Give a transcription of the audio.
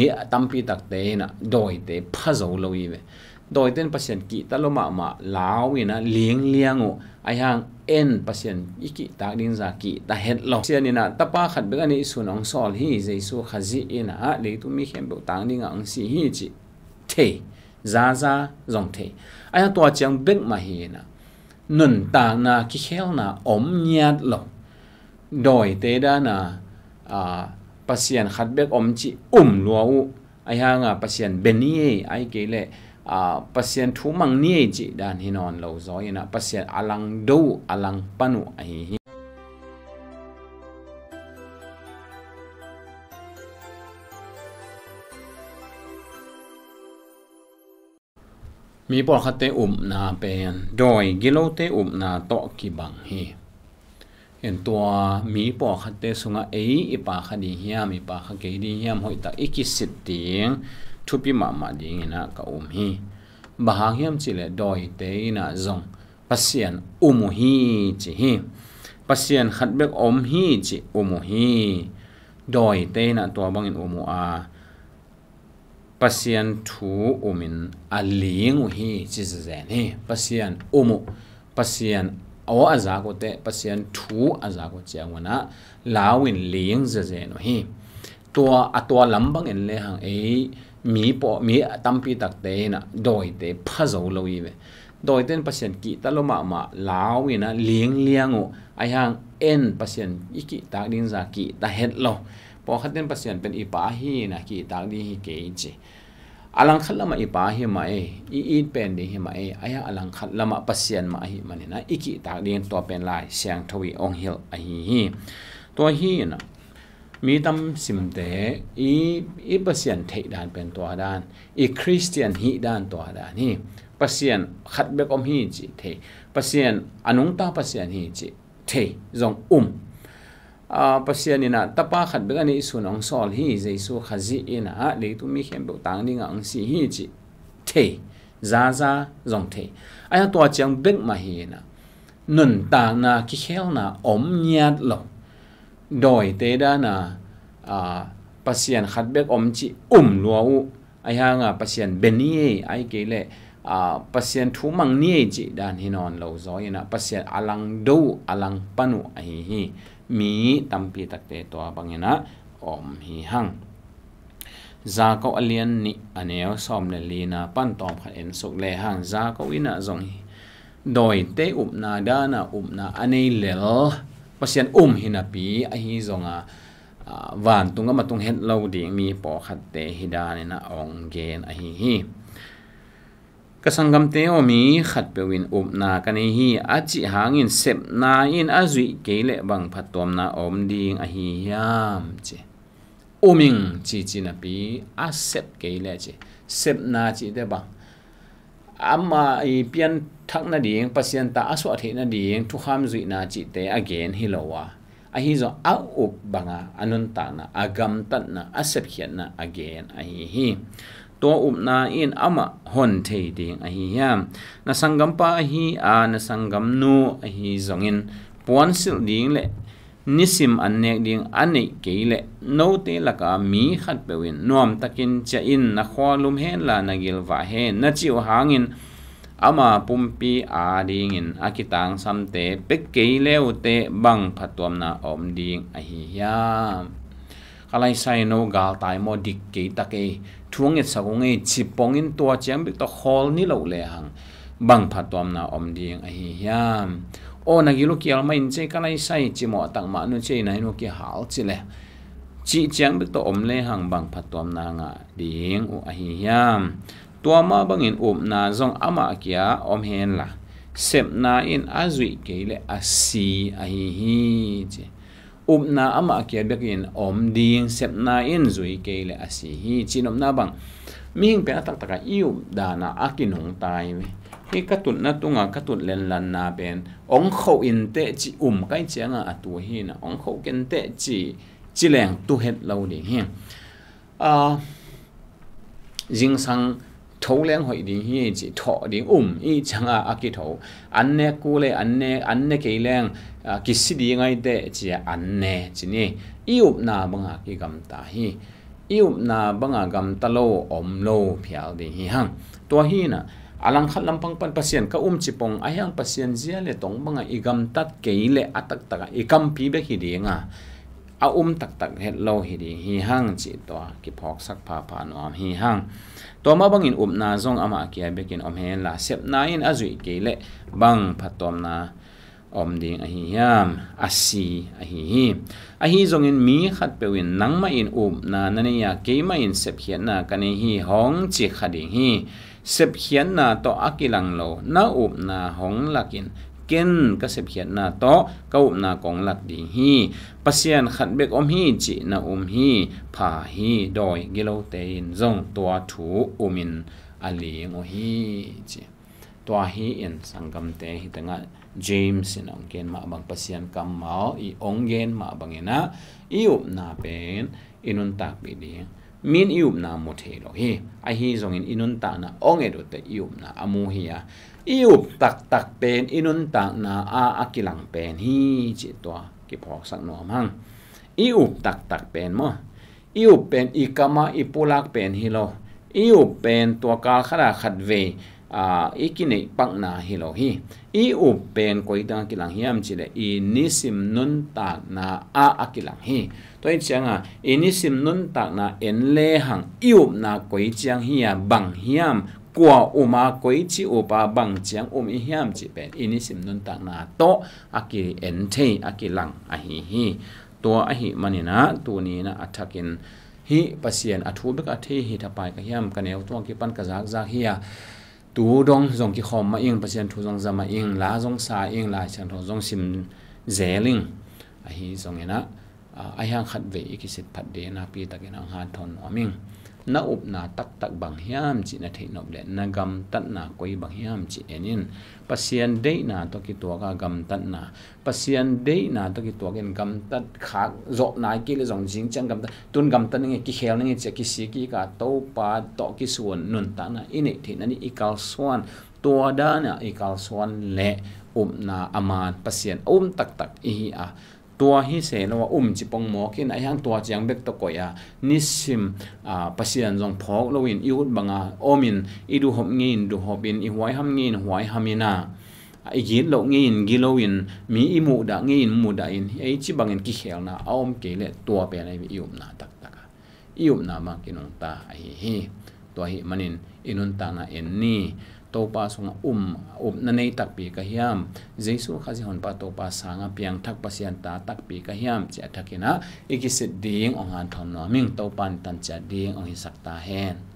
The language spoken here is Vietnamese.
hi tampi tak te na doi te phazo lo i ve doi ten pasien ki ta lo ma ma lao in na liang liang o ai hang en pasien i ki ta din za ki ta het lo sian na ta pa khat be ani su nong sol hi je su khazi in a le tu mi khem bo tang ding ang si hi chi te za za zong te ai hang tua chang bek ma hi na nun ta na ki khel na om nyat lo doi te da na a ปัศยันขัดเบกอมจีอุ่มลัวอุไอฮางอ่ะปัศยันเบนี่ไอเกเลอ่าปัศยันทุมังนี่จีด้านฮินอนเลราซอยนะปัศยันอลังดูอลังปนุไอฮีมีปอดคาเตอุ่มนาเป็นโดยกิโลเตอุ่มนาโตกิบังฮีเห็นตัวมีปอขัดเตสุงะเอีปาขคดีเฮียมีปากดเกดีเฮียมหอยตาอีกสิทีงทุบีมามาดีงนะกอมฮีบาฮิมจิเลดอยเตยนะจงพัศเนอุมฮีจิฮีพัสเซนขัดเบกอมฮีจิอุมฮีดอยเตยนะตัวบังอินอุมอาปัสเซนทูอุมินอัลลิงอุฮีจิเซนฮีปัสเซนอุมพัสเซนအောအဇာကိုတဲ့ပစီယန်ထူအဇာကိုကျန်ဝနာလာဝင်လင်းဇဇေနော်ဟိตัวอตัวลำบางเองเลยฮังเอ้มีปอมีตั้มปีตักเตนะโดยเตพะโจลวีเวโดยเต้นปัศยันกิตลมามาลาวินะเลี้ยงเลี้ยงอ่ะไอฮังเอ็นปัศยันอีกิตากดินจากิตาเฮ็ดเราพอขัดเต้นปัศยันเป็นอีปาฮีนะกิตากดินฮิเกจิ alang khat lama ipa hi ma e i in pen ding hi ma e aya alang khat lama pasian ma hi mani na iki tak ding to pen lai siang thawi ong hil a hi hi to hi na mi tam sim te i i pasian thei dan pen to dan i christian hi dan to dan hi pasian khat bek om hi chi the pasian anung ta pasian hi chi the zong um pasian ina tapa khat bek ani isun ong sol hi jaisu khazi ina le tu mi khem bek tang ni nga ong si hi chi the za za zong the aya to chang bek ma hi na nun ta na ki khel na om nyat lo doi te da na a pasian khat bek om chi um lo u aya nga pasian beni ai ke le a pasian thu mang ni chi dan hinon lo zo ina pasian alang do alang panu ai hi mi tampi takte to bangena om hi hang za ko alian ni aneo som le lina pan tom kha en sok le hang za ko ina zong hi doi te up um na da na up um na anei lel pasian um hina pi a hi zonga van tunga matung het lo ding mi po khat te hidane na ong gen a hi ka sangam te o mi khat pe win up na ka ni hi a chi hang in sep na in a zui ke le bang phat tom na om ding a hi yam che oming chi chi na pi a sep ke le che sep na chi de bang ama i pian thak na ding pasien ta aswa the na ding thu kham zui na chi te again hi lowa a hi zo a up banga anun ta na agam tan na a sep hian na again a hi hi ตัวอุปนาอินอามาหอนเทดิงอหิยามนาสังกัมปะอหิอานาสังกัมนูอหิจงอินปวนสิลดิงเลนิสิมอันเนกดิงอันเนกเกลเลโนเตลกามีขัดเปวินนอมตะกินจะอินนาควาลุมเฮนลานากิลวาเฮนนาจิวหางิน ama pumpi a dingin akitang samte pekkei leo te bang phatuam na om ding ahi hiya kalai sai no gal tai mo dik ke ta ke thuang et sakung e chipong in tua chiang bik to hol ni lo le hang bang pha tom na om ding a hi hiam o na gi lo kial ma in che kalai sai chi mo tak ma nu che nai no ki hal chi le chi chiang bik to om le hang bang pha tom na nga ding u a hi hiam tua ma bang in um na zong ama kia om hen la sep na in azui ke le asi a hi hi che upna ama akir bekin om ding sepna in zui kele asi hi om na bang ming pe tak taka iu dana akin hong tai we hi katut na tunga katut len lan na ben ong kho in te chi um kai chianga atu hi na ong kho ken te chi chi leng tu het lo ding hi a ah, jing sang thole hoi di hi chi tho ding um i changa aki tho anne kule anne anne ke leng kisi di ngai te chi anne chi ni i up na banga ki gam ta hi i up na banga gam ta lo om lo phial di hi hang to hi na alang khat lampang pan pasien ka um chipong ayang pasien zia le tong banga igam tat ke le atak taka ikam pi be hi di nga a um tak tak het lo hi di hi hang to ki phok sak pha pha no am hi hang to ma in um na zong ama ki a om he la sep na in azui ke le bang phatom na om ding a yam a si a hi zong in mi khat pe win nang ma in um na na ne ya ke ma in sep hian na ka ne hi hong chi kha ding hi sep na to akilang lo na um na hong lakin ken ka sep hian na to ka um na kong lak ding hi pasian khat bek om hi chi na um hi pha hi doi gilo te in zong tua thu umin ali ngo hi chi tua hi in sangam te hi tanga James in ong gen ma bang pasian kam mao i ong gen ma bang ina i up um na pen inun tak bi ding min i up um na mo the lo hi a hi zong in inun ta na ong edo te i up um na amu hi ya อิวตักตักเป็นอินุนตักนาอาอกิลังเป็นฮีจิตตัวกิพอกสักหนอมังอิวตักตักเป็นมั้อิวเป็นอิกามาอิปุลักเป็นฮิโลอิวเป็นตัวกาขดาขัดเวอีกินปังนาฮิโลฮีอีอุบเป็นกวยดังกิลังเฮียมจิเลอีนิสิมนุนตากนาอาอักิลังฮีตัวีเจียงอ่ะอีนิสิมนุนตากนาเอ็นเลหังอิอุบนากวยเจียงเฮียบังฮีมกัวอุมาก๋วยจีอุปาบังเจียงอุมอิฮิมจีเป็นอินิสิมนุนตักนาโตอากิเอนเทอากิลังอหิฮีตัวอหิมันนะตัวนี้นะอัฐกินฮิปเสียนอัฐุบกัทเทฮิทับไปกัฮิมกันเอวตัวกิปันกะซากจากเฮียตูดงจงกิคอมมาเองปเสียนทูจงจามาอิงลาจงซาเองลายเชียงทองจงสิมเซลิงอหิจงเนะไอ้ยังขัดเวอีกิสิทธิ์ผัดเดนะปีตะกินอังฮานทนอมิง na up na tak tak bang hiam chi na thei nop le na gam tan na koi bang hiam chi enin pasian dei na to ki to ka gam tan na pasien dei na to ki to gen gam tat kha zo na ki le zong jing chang gam tan tun gam tan nge ki khel nge che ki si ki ka to pa to ki suan nun ta na ini thei na ni ikal suan to da na ikal suan le um na aman pasien um tak tak i a ตัวฮิเสนว่าอุ้มจิปงหมอกินไอ้ยังตัวจียงเบกตะกอยานิสิมอ่าปัสยันจงพอกลวินอิวดบังอาโอมินอิดูหอบงินดูหอบินอิหวยหำงินหวยหำมินาอียินโลงินกิโลวิน มีอิมูดางินมูดะอินไอ้จิบังเงินกิเขลนะออมเกลเลตัวเป็นไออิวมนาตักตักอิวมนามากินองตาไอฮีตัวฮิมันินอินุนตานาเอ็นนี่ topa sunga um um na nei tak pi ka hiam jesu khazi hon pa topa sanga piang thak pasian ta tak pi ka hiam che thakina ikisit ding ongan thon no ming topan tan cha ding ong hi sakta hen